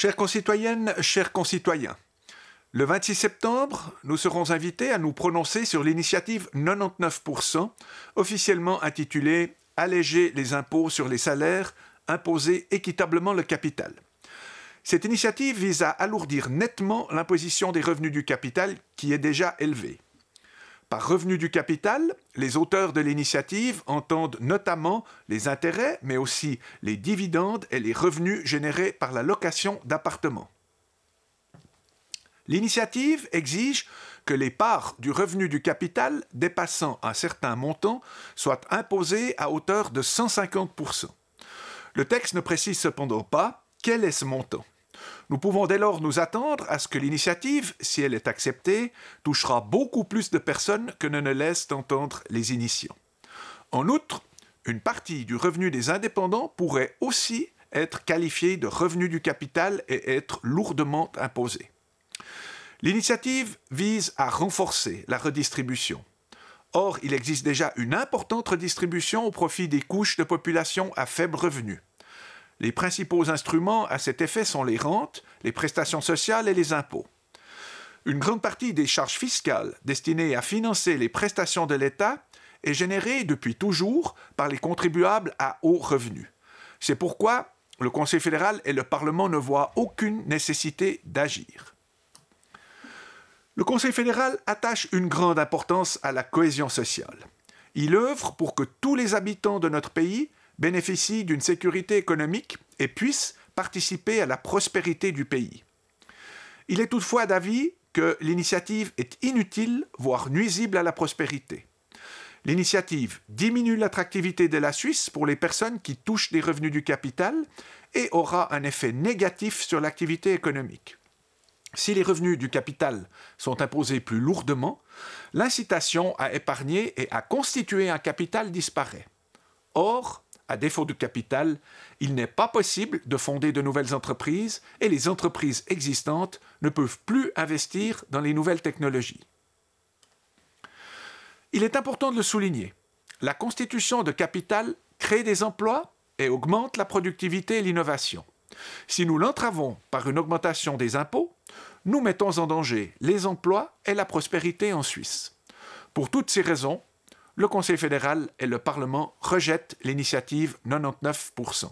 Chères concitoyennes, chers concitoyens, le 26 septembre, nous serons invités à nous prononcer sur l'initiative 99%, officiellement intitulée Alléger les impôts sur les salaires, imposer équitablement le capital. Cette initiative vise à alourdir nettement l'imposition des revenus du capital qui est déjà élevée. Par revenu du capital, les auteurs de l'initiative entendent notamment les intérêts, mais aussi les dividendes et les revenus générés par la location d'appartements. L'initiative exige que les parts du revenu du capital dépassant un certain montant soient imposées à hauteur de 150 Le texte ne précise cependant pas quel est ce montant. Nous pouvons dès lors nous attendre à ce que l'initiative, si elle est acceptée, touchera beaucoup plus de personnes que ne, le laissent entendre les initiants. En outre, une partie du revenu des indépendants pourrait aussi être qualifiée de revenu du capital et être lourdement imposée. L'initiative vise à renforcer la redistribution. Or, il existe déjà une importante redistribution au profit des couches de population à faible revenu. Les principaux instruments à cet effet sont les rentes, les prestations sociales et les impôts. Une grande partie des charges fiscales destinées à financer les prestations de l'État est générée depuis toujours par les contribuables à hauts revenus. C'est pourquoi le Conseil fédéral et le Parlement ne voient aucune nécessité d'agir. Le Conseil fédéral attache une grande importance à la cohésion sociale. Il œuvre pour que tous les habitants de notre pays bénéficient d'une sécurité économique et puissent participer à la prospérité du pays. Il est toutefois d'avis que l'initiative est inutile, voire nuisible à la prospérité. L'initiative diminue l'attractivité de la Suisse pour les personnes qui touchent des revenus du capital et aura un effet négatif sur l'activité économique. Si les revenus du capital sont imposés plus lourdement, l'incitation à épargner et à constituer un capital disparaît. Or, à défaut du capital, il n'est pas possible de fonder de nouvelles entreprises et les entreprises existantes ne peuvent plus investir dans les nouvelles technologies. Il est important de le souligner. La constitution de capital crée des emplois et augmente la productivité et l'innovation. Si nous l'entravons par une augmentation des impôts, nous mettons en danger les emplois et la prospérité en Suisse. Pour toutes ces raisons, le Conseil fédéral et le Parlement rejettent l'initiative 99%.